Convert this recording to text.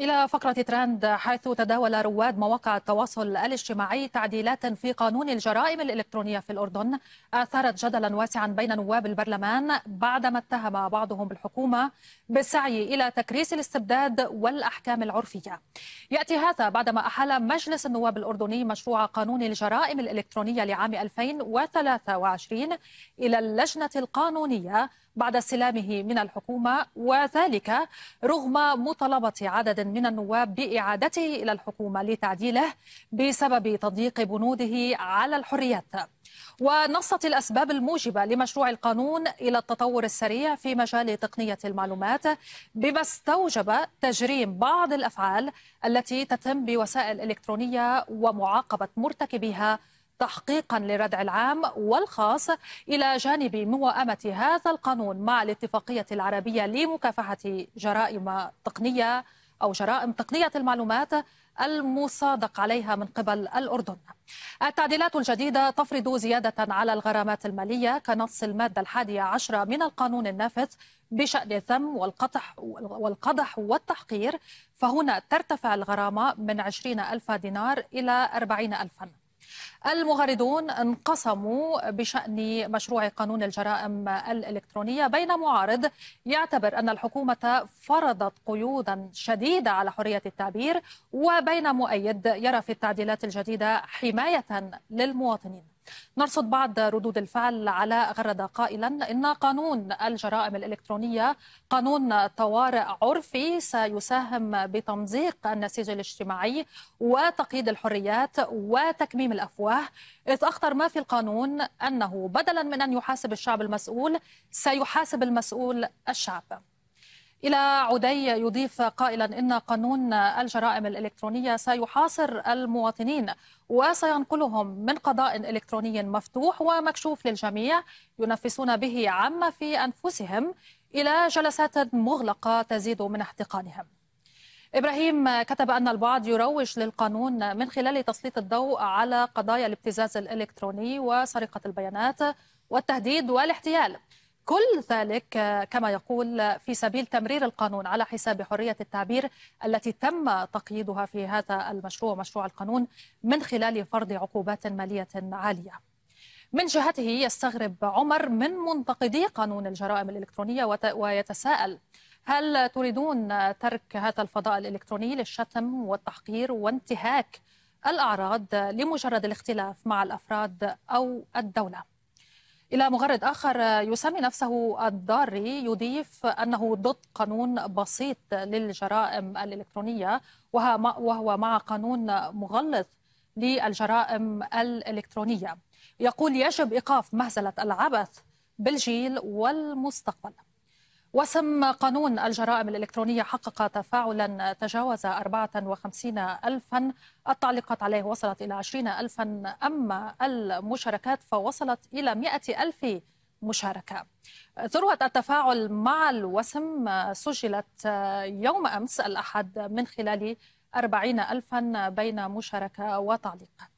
إلى فقرة ترند حيث تداول رواد مواقع التواصل الاجتماعي تعديلات في قانون الجرائم الإلكترونية في الأردن أثارت جدلا واسعا بين نواب البرلمان بعدما اتهم بعضهم الحكومة بالسعي إلى تكريس الاستبداد والأحكام العرفية يأتي هذا بعدما أحال مجلس النواب الأردني مشروع قانون الجرائم الإلكترونية لعام 2023 إلى اللجنة القانونية بعد استلامه من الحكومة وذلك رغم مطالبة عدد من النواب بإعادته إلى الحكومة لتعديله بسبب تضييق بنوده على الحريات ونصت الأسباب الموجبة لمشروع القانون إلى التطور السريع في مجال تقنية المعلومات بما استوجب تجريم بعض الأفعال التي تتم بوسائل إلكترونية ومعاقبة مرتكبيها تحقيقا للردع العام والخاص إلى جانب موائمة هذا القانون مع الاتفاقية العربية لمكافحة جرائم تقنية أو جرائم تقنية المعلومات المصادق عليها من قبل الأردن التعديلات الجديدة تفرض زيادة على الغرامات المالية كنص المادة الحادية عشرة من القانون النافذ بشأن الذم والقطح والقدح والتحقير فهنا ترتفع الغرامة من 20 ألف دينار إلى 40 ألفاً المغردون انقسموا بشأن مشروع قانون الجرائم الإلكترونية بين معارض يعتبر أن الحكومة فرضت قيودا شديدة على حرية التعبير وبين مؤيد يرى في التعديلات الجديدة حماية للمواطنين نرصد بعض ردود الفعل على غرد قائلا إن قانون الجرائم الإلكترونية قانون طوارئ عرفي سيساهم بتمزيق النسيج الاجتماعي وتقييد الحريات وتكميم الأفواه إذ أخطر ما في القانون أنه بدلا من أن يحاسب الشعب المسؤول سيحاسب المسؤول الشعب إلى عدي يضيف قائلا إن قانون الجرائم الإلكترونية سيحاصر المواطنين وسينقلهم من قضاء إلكتروني مفتوح ومكشوف للجميع ينفسون به عما في أنفسهم إلى جلسات مغلقة تزيد من احتقانهم إبراهيم كتب أن البعض يروج للقانون من خلال تسليط الضوء على قضايا الابتزاز الإلكتروني وسرقة البيانات والتهديد والاحتيال كل ذلك آه، كما يقول آه، في سبيل تمرير القانون على حساب حرية التعبير التي تم تقييدها في هذا المشروع مشروع القانون من خلال فرض عقوبات مالية عالية من جهته يستغرب عمر من منتقدي قانون الجرائم الإلكترونية ويتساءل هل تريدون ترك هذا الفضاء الإلكتروني للشتم والتحقير وانتهاك الأعراض لمجرد الاختلاف مع الأفراد أو الدولة إلى مغرد آخر يسمي نفسه الضاري يضيف أنه ضد قانون بسيط للجرائم الإلكترونية وهو مع قانون مغلظ للجرائم الإلكترونية يقول يجب إيقاف مهزلة العبث بالجيل والمستقبل وسم قانون الجرائم الإلكترونية حقق تفاعلا تجاوز 54 ألفا التعليقات عليه وصلت إلى 20 ألفا أما المشاركات فوصلت إلى 100 ألف مشاركة ذروة التفاعل مع الوسم سجلت يوم أمس الأحد من خلال 40 ألفا بين مشاركة وتعليق